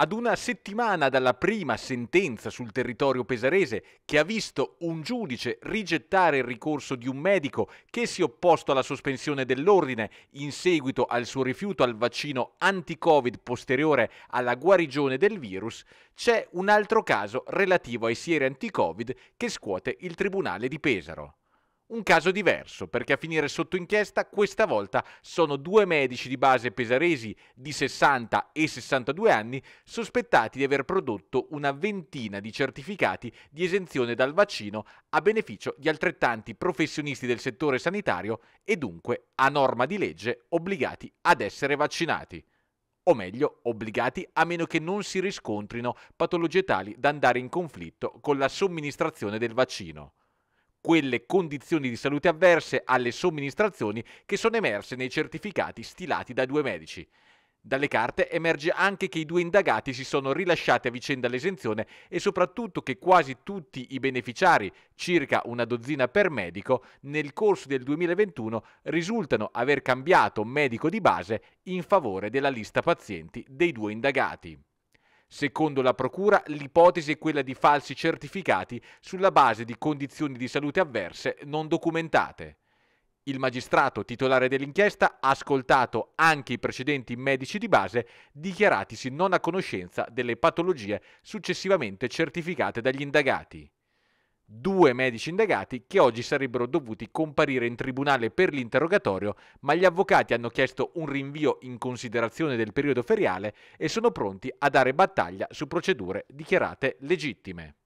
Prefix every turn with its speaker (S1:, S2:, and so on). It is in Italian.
S1: Ad una settimana dalla prima sentenza sul territorio pesarese, che ha visto un giudice rigettare il ricorso di un medico che si è opposto alla sospensione dell'ordine in seguito al suo rifiuto al vaccino anti-Covid posteriore alla guarigione del virus, c'è un altro caso relativo ai sieri anti-Covid che scuote il Tribunale di Pesaro un caso diverso, perché a finire sotto inchiesta questa volta sono due medici di base pesaresi di 60 e 62 anni sospettati di aver prodotto una ventina di certificati di esenzione dal vaccino a beneficio di altrettanti professionisti del settore sanitario e dunque, a norma di legge, obbligati ad essere vaccinati o meglio obbligati a meno che non si riscontrino patologie tali da andare in conflitto con la somministrazione del vaccino quelle condizioni di salute avverse alle somministrazioni che sono emerse nei certificati stilati dai due medici. Dalle carte emerge anche che i due indagati si sono rilasciati a vicenda l'esenzione e soprattutto che quasi tutti i beneficiari, circa una dozzina per medico, nel corso del 2021 risultano aver cambiato medico di base in favore della lista pazienti dei due indagati. Secondo la Procura, l'ipotesi è quella di falsi certificati sulla base di condizioni di salute avverse non documentate. Il magistrato titolare dell'inchiesta ha ascoltato anche i precedenti medici di base dichiaratisi non a conoscenza delle patologie successivamente certificate dagli indagati due medici indagati che oggi sarebbero dovuti comparire in tribunale per l'interrogatorio, ma gli avvocati hanno chiesto un rinvio in considerazione del periodo feriale e sono pronti a dare battaglia su procedure dichiarate legittime.